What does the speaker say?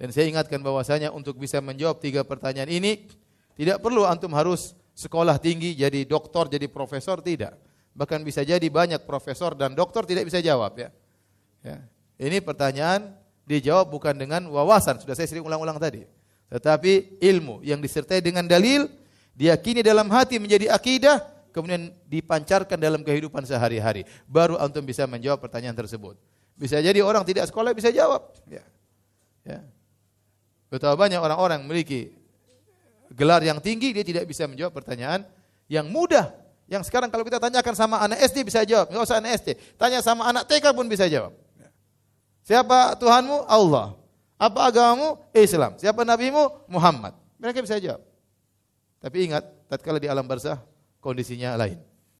Dan saya ingatkan bahwasanya untuk bisa menjawab tiga pertanyaan ini tidak perlu antum harus sekolah tinggi jadi doktor, jadi profesor tidak. Bahkan bisa jadi banyak profesor dan doktor tidak bisa jawab ya. ya. Ini pertanyaan dijawab bukan dengan wawasan, sudah saya sering ulang-ulang tadi. Tetapi ilmu yang disertai dengan dalil, diyakini dalam hati menjadi akidah, kemudian dipancarkan dalam kehidupan sehari-hari. Baru antum bisa menjawab pertanyaan tersebut. Bisa jadi orang tidak sekolah bisa jawab. Ya. ya. Betapa banyak orang-orang yang memiliki gelar yang tinggi, dia tidak bisa menjawab pertanyaan yang mudah. Yang sekarang kalau kita tanyakan sama anak SD bisa jawab, Tidak usah anak SD. Tanya sama anak TK pun bisa jawab. Siapa Tuhanmu? Allah. Apa agamamu? Islam. Siapa nabimu? Muhammad. Mereka bisa jawab. Tapi ingat, tatkala di alam barzah kondisinya lain.